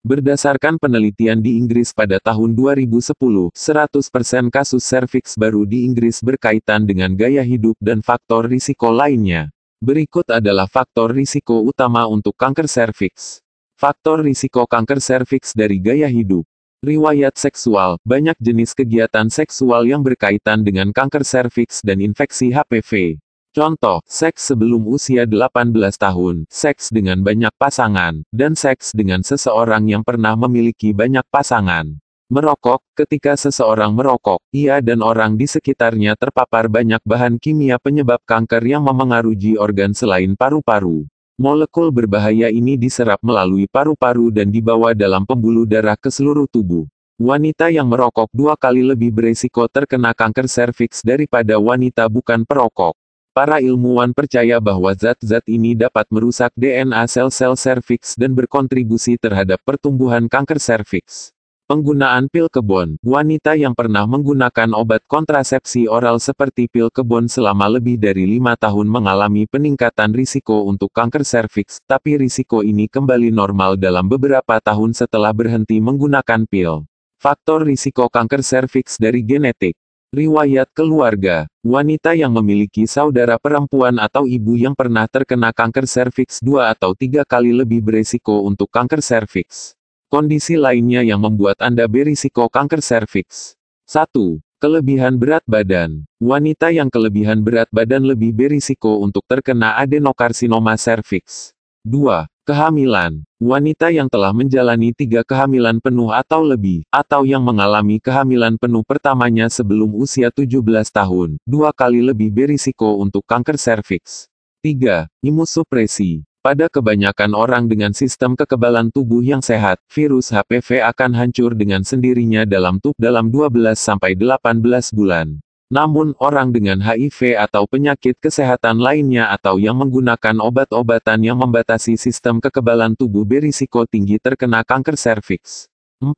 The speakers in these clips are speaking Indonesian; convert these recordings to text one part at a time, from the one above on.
Berdasarkan penelitian di Inggris pada tahun 2010, 100% kasus serviks baru di Inggris berkaitan dengan gaya hidup dan faktor risiko lainnya. Berikut adalah faktor risiko utama untuk kanker serviks. Faktor risiko kanker serviks dari gaya hidup. Riwayat seksual, banyak jenis kegiatan seksual yang berkaitan dengan kanker serviks dan infeksi HPV. Contoh, seks sebelum usia 18 tahun, seks dengan banyak pasangan, dan seks dengan seseorang yang pernah memiliki banyak pasangan. Merokok, ketika seseorang merokok, ia dan orang di sekitarnya terpapar banyak bahan kimia penyebab kanker yang memengaruhi organ selain paru-paru. Molekul berbahaya ini diserap melalui paru-paru dan dibawa dalam pembuluh darah ke seluruh tubuh. Wanita yang merokok dua kali lebih beresiko terkena kanker serviks daripada wanita bukan perokok. Para ilmuwan percaya bahwa zat-zat ini dapat merusak DNA sel-sel serviks dan berkontribusi terhadap pertumbuhan kanker serviks. Penggunaan pil kebon, wanita yang pernah menggunakan obat kontrasepsi oral seperti pil kebon selama lebih dari lima tahun mengalami peningkatan risiko untuk kanker serviks, tapi risiko ini kembali normal dalam beberapa tahun setelah berhenti menggunakan pil. Faktor risiko kanker serviks dari genetik Riwayat keluarga, wanita yang memiliki saudara perempuan atau ibu yang pernah terkena kanker serviks dua atau tiga kali lebih berisiko untuk kanker serviks. Kondisi lainnya yang membuat Anda berisiko kanker serviks. 1. Kelebihan berat badan. Wanita yang kelebihan berat badan lebih berisiko untuk terkena adenokarsinoma serviks. 2. Kehamilan. Wanita yang telah menjalani tiga kehamilan penuh atau lebih, atau yang mengalami kehamilan penuh pertamanya sebelum usia 17 tahun, dua kali lebih berisiko untuk kanker serviks. 3. Imusupresi. Pada kebanyakan orang dengan sistem kekebalan tubuh yang sehat, virus HPV akan hancur dengan sendirinya dalam tubuh dalam 12-18 bulan. Namun, orang dengan HIV atau penyakit kesehatan lainnya atau yang menggunakan obat-obatan yang membatasi sistem kekebalan tubuh berisiko tinggi terkena kanker serviks. 4.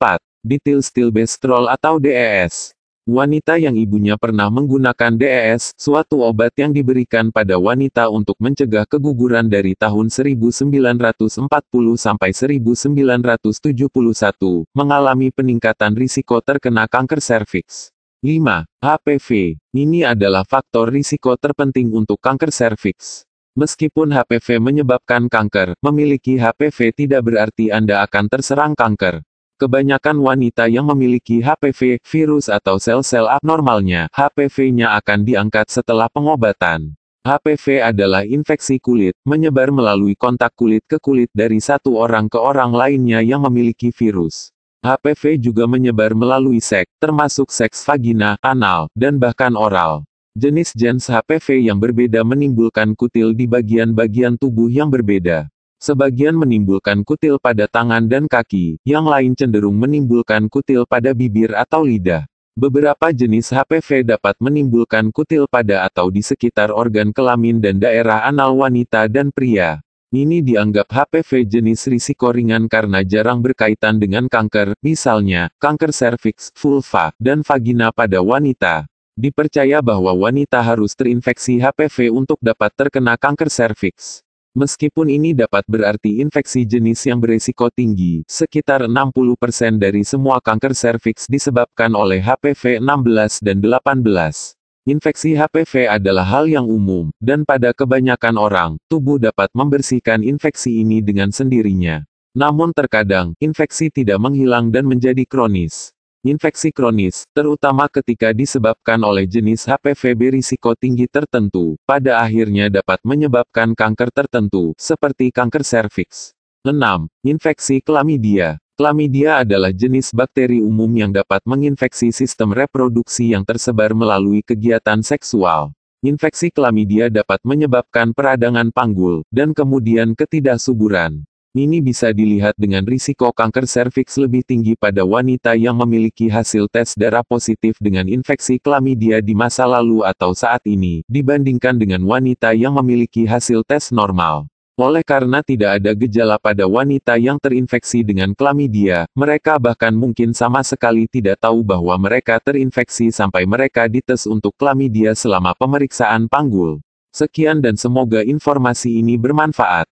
bestrol atau DES Wanita yang ibunya pernah menggunakan DES, suatu obat yang diberikan pada wanita untuk mencegah keguguran dari tahun 1940 sampai 1971, mengalami peningkatan risiko terkena kanker serviks. 5. HPV. Ini adalah faktor risiko terpenting untuk kanker serviks. Meskipun HPV menyebabkan kanker, memiliki HPV tidak berarti Anda akan terserang kanker. Kebanyakan wanita yang memiliki HPV, virus atau sel-sel abnormalnya, HPV-nya akan diangkat setelah pengobatan. HPV adalah infeksi kulit, menyebar melalui kontak kulit ke kulit dari satu orang ke orang lainnya yang memiliki virus. HPV juga menyebar melalui seks, termasuk seks vagina, anal, dan bahkan oral. Jenis jenis HPV yang berbeda menimbulkan kutil di bagian-bagian tubuh yang berbeda. Sebagian menimbulkan kutil pada tangan dan kaki, yang lain cenderung menimbulkan kutil pada bibir atau lidah. Beberapa jenis HPV dapat menimbulkan kutil pada atau di sekitar organ kelamin dan daerah anal wanita dan pria. Ini dianggap HPV jenis risiko ringan karena jarang berkaitan dengan kanker, misalnya, kanker serviks, vulva, dan vagina pada wanita. Dipercaya bahwa wanita harus terinfeksi HPV untuk dapat terkena kanker serviks. Meskipun ini dapat berarti infeksi jenis yang berisiko tinggi, sekitar 60% dari semua kanker serviks disebabkan oleh HPV 16 dan 18. Infeksi HPV adalah hal yang umum, dan pada kebanyakan orang, tubuh dapat membersihkan infeksi ini dengan sendirinya. Namun terkadang, infeksi tidak menghilang dan menjadi kronis. Infeksi kronis, terutama ketika disebabkan oleh jenis HPV berisiko tinggi tertentu, pada akhirnya dapat menyebabkan kanker tertentu, seperti kanker serviks. 6. Infeksi klamidia. Klamidia adalah jenis bakteri umum yang dapat menginfeksi sistem reproduksi yang tersebar melalui kegiatan seksual. Infeksi klamidia dapat menyebabkan peradangan panggul, dan kemudian ketidaksuburan. Ini bisa dilihat dengan risiko kanker serviks lebih tinggi pada wanita yang memiliki hasil tes darah positif dengan infeksi klamidia di masa lalu atau saat ini, dibandingkan dengan wanita yang memiliki hasil tes normal. Oleh karena tidak ada gejala pada wanita yang terinfeksi dengan klamidia, mereka bahkan mungkin sama sekali tidak tahu bahwa mereka terinfeksi sampai mereka dites untuk klamidia selama pemeriksaan panggul. Sekian dan semoga informasi ini bermanfaat.